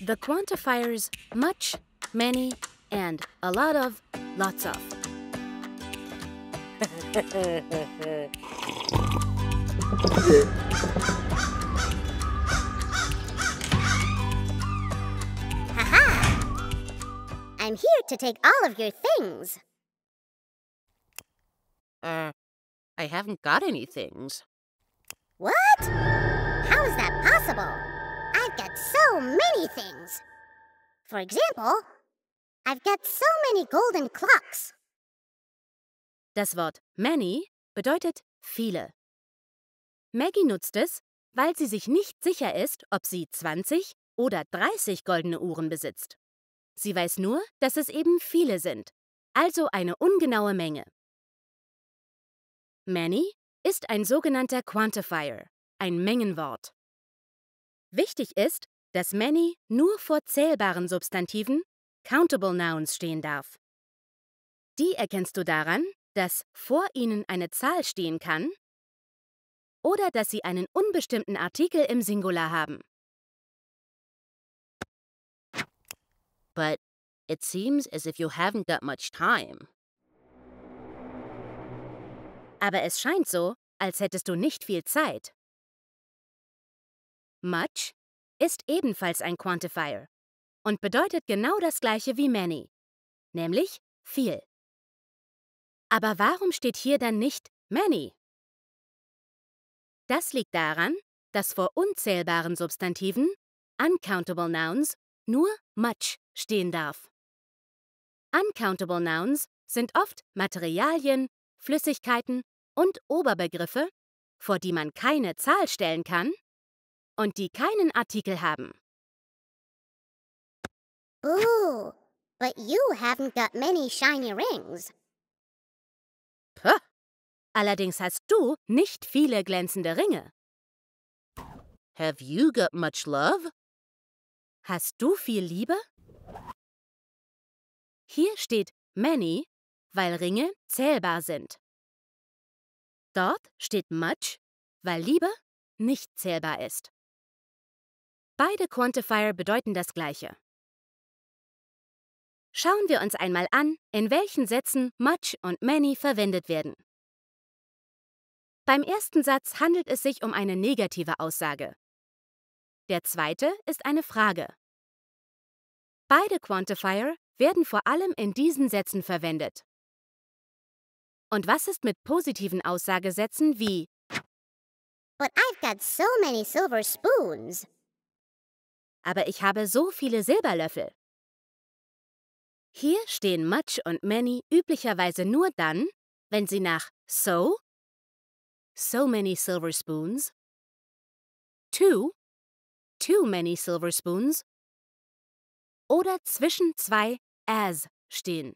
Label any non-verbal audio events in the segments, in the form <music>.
The quantifiers much, many, and a lot of, lots of. Haha! I'm here to take all of your things. Uh, I haven't got any things. What? How is that possible? at so many things. For example, I've got so many golden clocks. Das Wort many bedeutet viele. Maggie nutzt es, weil sie sich nicht sicher ist, ob sie 20 oder 30 goldene Uhren besitzt. Sie weiß nur, dass es eben viele sind, also eine ungenaue Menge. Many ist ein sogenannter Quantifier, ein Mengenwort. Wichtig ist, dass many nur vor zählbaren Substantiven, countable Nouns, stehen darf. Die erkennst du daran, dass vor ihnen eine Zahl stehen kann oder dass sie einen unbestimmten Artikel im Singular haben. But it seems as if you haven't got much time. Aber es scheint so, als hättest du nicht viel Zeit. Much ist ebenfalls ein Quantifier und bedeutet genau das gleiche wie many, nämlich viel. Aber warum steht hier dann nicht many? Das liegt daran, dass vor unzählbaren Substantiven, uncountable Nouns, nur much stehen darf. Uncountable Nouns sind oft Materialien, Flüssigkeiten und Oberbegriffe, vor die man keine Zahl stellen kann und die keinen Artikel haben. Oh, but you haven't got many shiny rings. Puh. Allerdings hast du nicht viele glänzende Ringe. Have you got much love? Hast du viel Liebe? Hier steht many, weil Ringe zählbar sind. Dort steht much, weil Liebe nicht zählbar ist. Beide Quantifier bedeuten das Gleiche. Schauen wir uns einmal an, in welchen Sätzen much und many verwendet werden. Beim ersten Satz handelt es sich um eine negative Aussage. Der zweite ist eine Frage. Beide Quantifier werden vor allem in diesen Sätzen verwendet. Und was ist mit positiven Aussagesätzen wie But I've got so many silver spoons aber ich habe so viele Silberlöffel. Hier stehen much und many üblicherweise nur dann, wenn sie nach so, so many silver spoons, to, too many silver spoons oder zwischen zwei as stehen.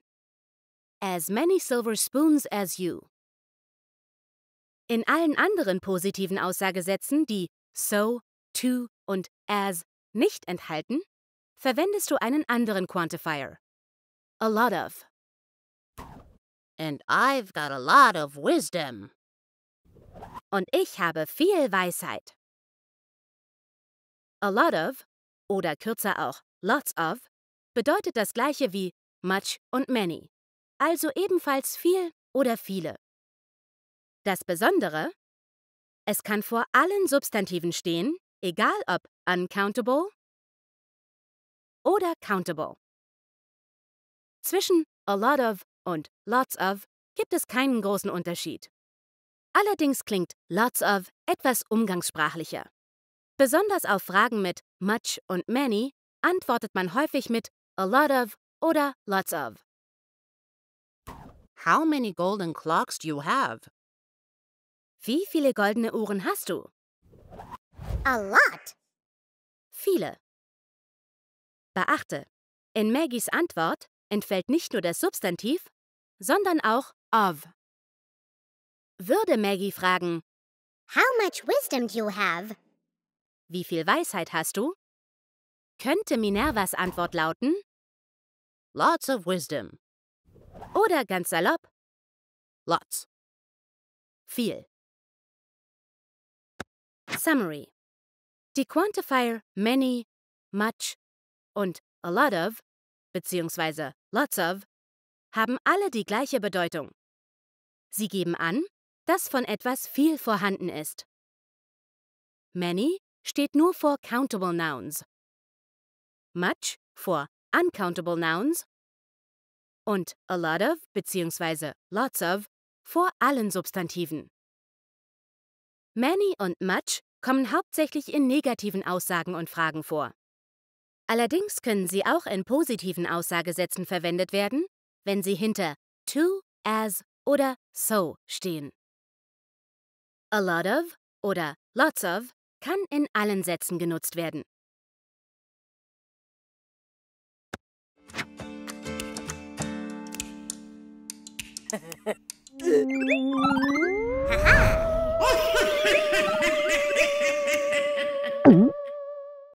As many silver spoons as you. In allen anderen positiven Aussagesätzen, die so, to und as nicht enthalten, verwendest du einen anderen Quantifier. A lot of. And I've got a lot of wisdom. Und ich habe viel Weisheit. A lot of oder kürzer auch lots of bedeutet das gleiche wie much und many, also ebenfalls viel oder viele. Das Besondere, es kann vor allen Substantiven stehen, egal ob uncountable oder countable. Zwischen a lot of und lots of gibt es keinen großen Unterschied. Allerdings klingt lots of etwas umgangssprachlicher. Besonders auf Fragen mit much und many antwortet man häufig mit a lot of oder lots of. How many golden clocks do you have? Wie viele goldene Uhren hast du? A lot. Viele. Beachte, in Maggies Antwort entfällt nicht nur das Substantiv, sondern auch of. Würde Maggie fragen, How much wisdom do you have? Wie viel Weisheit hast du? Könnte Minervas Antwort lauten, Lots of wisdom. Oder ganz salopp, Lots. Viel. Summary die Quantifier many, much und a lot of bzw. lots of haben alle die gleiche Bedeutung. Sie geben an, dass von etwas viel vorhanden ist. Many steht nur vor countable nouns, much vor uncountable nouns und a lot of bzw. lots of vor allen Substantiven. Many und much kommen hauptsächlich in negativen Aussagen und Fragen vor. Allerdings können sie auch in positiven Aussagesätzen verwendet werden, wenn sie hinter to, as oder so stehen. A lot of oder lots of kann in allen Sätzen genutzt werden. <laughs>